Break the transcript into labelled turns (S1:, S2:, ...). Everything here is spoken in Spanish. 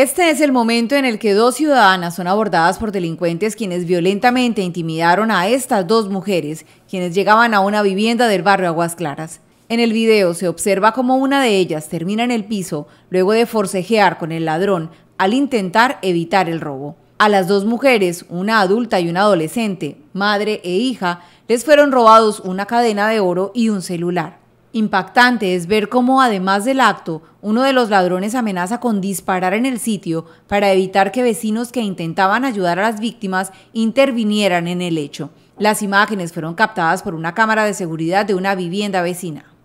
S1: Este es el momento en el que dos ciudadanas son abordadas por delincuentes quienes violentamente intimidaron a estas dos mujeres, quienes llegaban a una vivienda del barrio Aguas Claras. En el video se observa cómo una de ellas termina en el piso luego de forcejear con el ladrón al intentar evitar el robo. A las dos mujeres, una adulta y una adolescente, madre e hija, les fueron robados una cadena de oro y un celular. Impactante es ver cómo, además del acto, uno de los ladrones amenaza con disparar en el sitio para evitar que vecinos que intentaban ayudar a las víctimas intervinieran en el hecho. Las imágenes fueron captadas por una cámara de seguridad de una vivienda vecina.